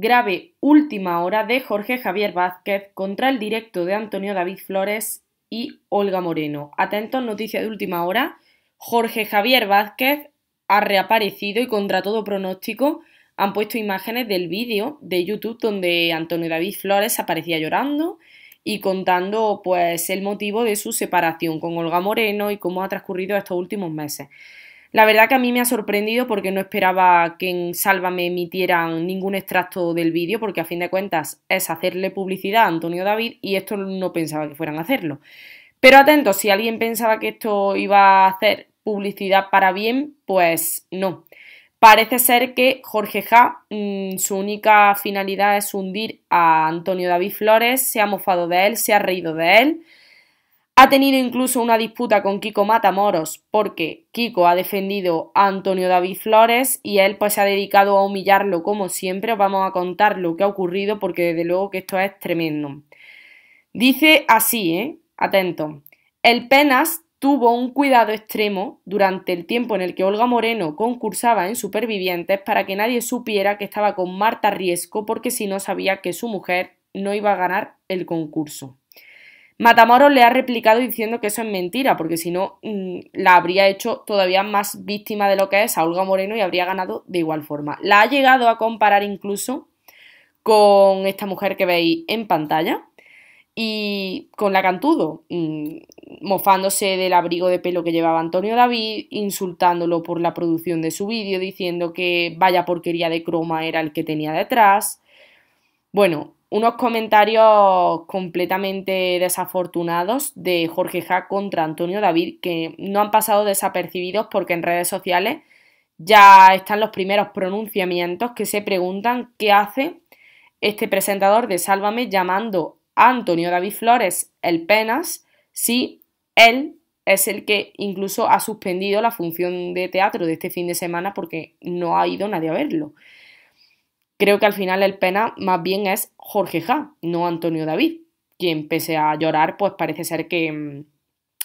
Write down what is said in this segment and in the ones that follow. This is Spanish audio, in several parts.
grave última hora de Jorge Javier Vázquez contra el directo de Antonio David Flores y Olga Moreno. Atentos, noticias de última hora. Jorge Javier Vázquez ha reaparecido y contra todo pronóstico han puesto imágenes del vídeo de YouTube donde Antonio David Flores aparecía llorando y contando pues el motivo de su separación con Olga Moreno y cómo ha transcurrido estos últimos meses. La verdad que a mí me ha sorprendido porque no esperaba que en Salva me emitieran ningún extracto del vídeo porque a fin de cuentas es hacerle publicidad a Antonio David y esto no pensaba que fueran a hacerlo. Pero atento, si alguien pensaba que esto iba a hacer publicidad para bien, pues no. Parece ser que Jorge Ja, mm, su única finalidad es hundir a Antonio David Flores, se ha mofado de él, se ha reído de él, ha tenido incluso una disputa con Kiko Matamoros porque Kiko ha defendido a Antonio David Flores y él pues se ha dedicado a humillarlo como siempre. Os vamos a contar lo que ha ocurrido porque desde luego que esto es tremendo. Dice así, ¿eh? Atento. El Penas tuvo un cuidado extremo durante el tiempo en el que Olga Moreno concursaba en Supervivientes para que nadie supiera que estaba con Marta Riesco porque si no sabía que su mujer no iba a ganar el concurso. Matamoros le ha replicado diciendo que eso es mentira, porque si no mm, la habría hecho todavía más víctima de lo que es a Olga Moreno y habría ganado de igual forma. La ha llegado a comparar incluso con esta mujer que veis en pantalla y con la Cantudo, mm, mofándose del abrigo de pelo que llevaba Antonio David, insultándolo por la producción de su vídeo, diciendo que vaya porquería de croma era el que tenía detrás. Bueno, unos comentarios completamente desafortunados de Jorge Ja contra Antonio David que no han pasado desapercibidos porque en redes sociales ya están los primeros pronunciamientos que se preguntan qué hace este presentador de Sálvame llamando a Antonio David Flores el penas si él es el que incluso ha suspendido la función de teatro de este fin de semana porque no ha ido nadie a verlo. Creo que al final el pena más bien es Jorge Ja, no Antonio David, quien pese a llorar, pues parece ser que mm,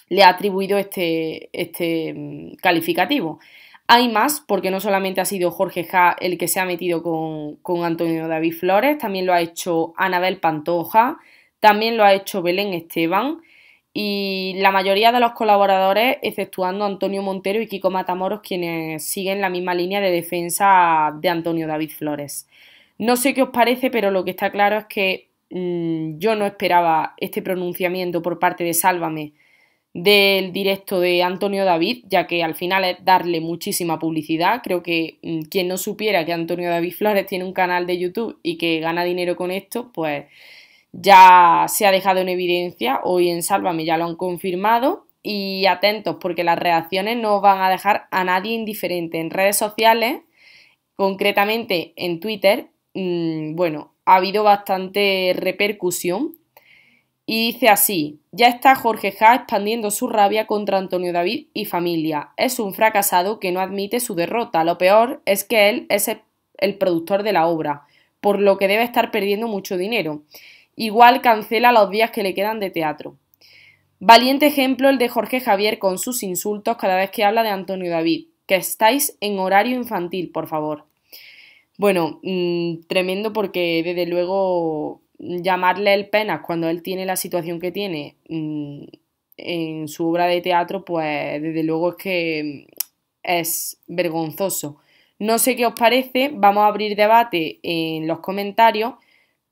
le ha atribuido este, este mm, calificativo. Hay más, porque no solamente ha sido Jorge Ja el que se ha metido con, con Antonio David Flores, también lo ha hecho Anabel Pantoja, también lo ha hecho Belén Esteban, y la mayoría de los colaboradores, exceptuando Antonio Montero y Kiko Matamoros, quienes siguen la misma línea de defensa de Antonio David Flores. No sé qué os parece, pero lo que está claro es que mm, yo no esperaba este pronunciamiento por parte de Sálvame del directo de Antonio David, ya que al final es darle muchísima publicidad. Creo que mm, quien no supiera que Antonio David Flores tiene un canal de YouTube y que gana dinero con esto, pues ya se ha dejado en evidencia, hoy en Sálvame ya lo han confirmado y atentos porque las reacciones no van a dejar a nadie indiferente en redes sociales, concretamente en Twitter, mm, bueno, ha habido bastante repercusión y dice así, ya está Jorge Ja expandiendo su rabia contra Antonio David y familia. Es un fracasado que no admite su derrota. Lo peor es que él es el productor de la obra, por lo que debe estar perdiendo mucho dinero. Igual cancela los días que le quedan de teatro. Valiente ejemplo el de Jorge Javier con sus insultos cada vez que habla de Antonio David, que estáis en horario infantil, por favor. Bueno, mm, tremendo porque desde luego llamarle el penas cuando él tiene la situación que tiene mm, en su obra de teatro, pues desde luego es que mm, es vergonzoso. No sé qué os parece, vamos a abrir debate en los comentarios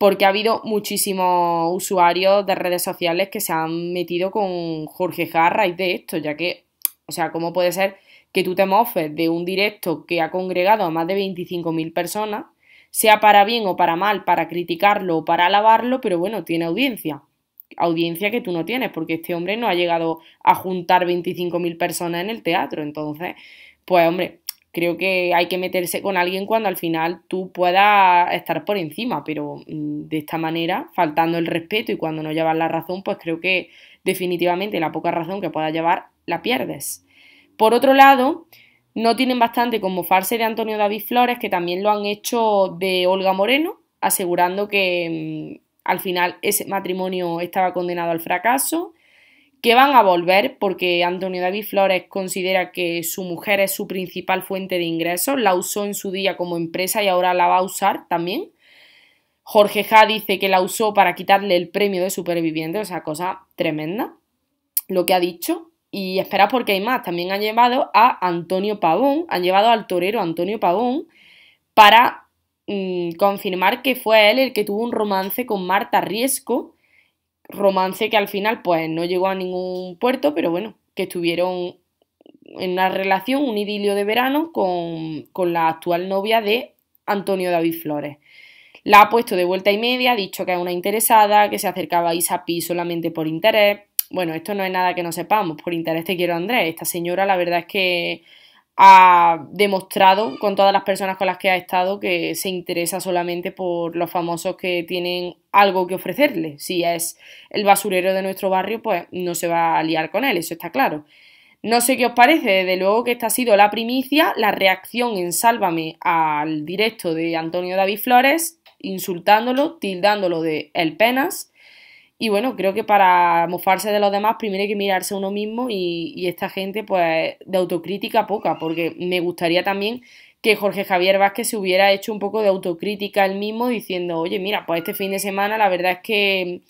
porque ha habido muchísimos usuarios de redes sociales que se han metido con Jorge Jarra y de esto, ya que, o sea, ¿cómo puede ser que tú te mofes de un directo que ha congregado a más de 25.000 personas, sea para bien o para mal, para criticarlo o para alabarlo, pero bueno, tiene audiencia? Audiencia que tú no tienes, porque este hombre no ha llegado a juntar 25.000 personas en el teatro, entonces, pues hombre, creo que hay que meterse con alguien cuando al final tú puedas estar por encima, pero mm, de esta manera, faltando el respeto y cuando no llevas la razón, pues creo que definitivamente la poca razón que puedas llevar la pierdes. Por otro lado, no tienen bastante como farse de Antonio David Flores, que también lo han hecho de Olga Moreno, asegurando que mm, al final ese matrimonio estaba condenado al fracaso que van a volver porque Antonio David Flores considera que su mujer es su principal fuente de ingresos, la usó en su día como empresa y ahora la va a usar también. Jorge Ja dice que la usó para quitarle el premio de superviviente, o sea, cosa tremenda lo que ha dicho. Y espera porque hay más, también han llevado a Antonio Pavón, han llevado al torero Antonio Pavón para mm, confirmar que fue él el que tuvo un romance con Marta Riesco romance que al final pues no llegó a ningún puerto, pero bueno, que estuvieron en una relación, un idilio de verano con, con la actual novia de Antonio David Flores. La ha puesto de vuelta y media, ha dicho que es una interesada, que se acercaba a Isapi solamente por interés. Bueno, esto no es nada que no sepamos, por interés te quiero Andrés. Esta señora la verdad es que ha demostrado con todas las personas con las que ha estado que se interesa solamente por los famosos que tienen algo que ofrecerle. Si es el basurero de nuestro barrio, pues no se va a liar con él, eso está claro. No sé qué os parece, desde luego que esta ha sido la primicia, la reacción en Sálvame al directo de Antonio David Flores, insultándolo, tildándolo de el penas y bueno, creo que para mofarse de los demás primero hay que mirarse uno mismo y, esta gente pues de autocrítica poca, porque me gustaría también que Jorge Javier Vázquez se hubiera hecho un poco de autocrítica él mismo diciendo, oye, mira, pues este fin de semana la verdad es que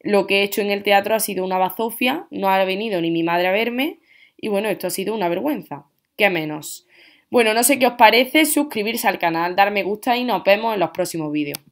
lo que he hecho en el teatro ha sido una bazofia, no ha venido ni mi madre a verme y bueno, esto ha sido una vergüenza, qué menos. Bueno, no sé qué os parece, suscribirse al canal, dar me gusta y nos vemos en los próximos vídeos.